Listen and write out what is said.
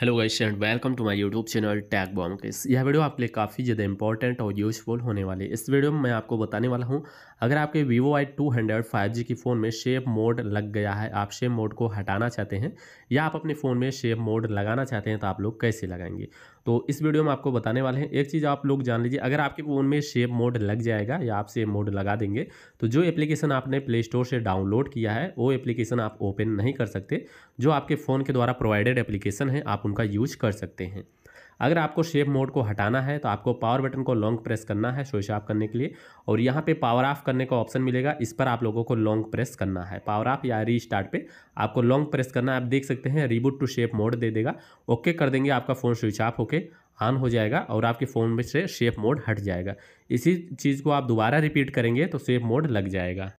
hello guys and welcome to my YouTube channel tag bomb के यह video आपके लिए काफ़ी ज़्यादा इंपॉर्टेंट और यूजफुल होने वाली है इस वीडियो में मैं आपको बताने वाला हूं अगर आपके Vivo I two hundred five G की फ़ोन में शेप मोड लग गया है आप शेप मोड को हटाना चाहते हैं या आप अपने फ़ोन में शेप मोड लगाना चाहते हैं तो आप लोग कैसे लगाएंगे तो इस वीडियो में आपको बताने वाले हैं एक चीज़ आप लोग जान लीजिए अगर आपके फ़ोन में शेप मोड लग जाएगा या आप सेप मोड लगा देंगे तो जो एप्लीकेशन आपने प्ले स्टोर से डाउनलोड किया है वो एप्लीकेशन आप ओपन नहीं कर सकते जो आपके फ़ोन के द्वारा प्रोवाइडेड एप्लीकेशन है आप उनका यूज कर सकते हैं अगर आपको शेप मोड को हटाना है तो आपको पावर बटन को लॉन्ग प्रेस करना है स्विच ऑफ करने के लिए और यहाँ पे पावर ऑफ करने का ऑप्शन मिलेगा इस पर आप लोगों को लॉन्ग प्रेस करना है पावर ऑफ या री स्टार्ट पर आपको लॉन्ग प्रेस करना है आप देख सकते हैं रिबूट टू शेप मोड दे देगा ओके कर देंगे आपका फ़ोन स्विच ऑफ होके ऑन हो जाएगा और आपके फ़ोन में से शेप मोड हट जाएगा इसी चीज़ को आप दोबारा रिपीट करेंगे तो शेप मोड लग जाएगा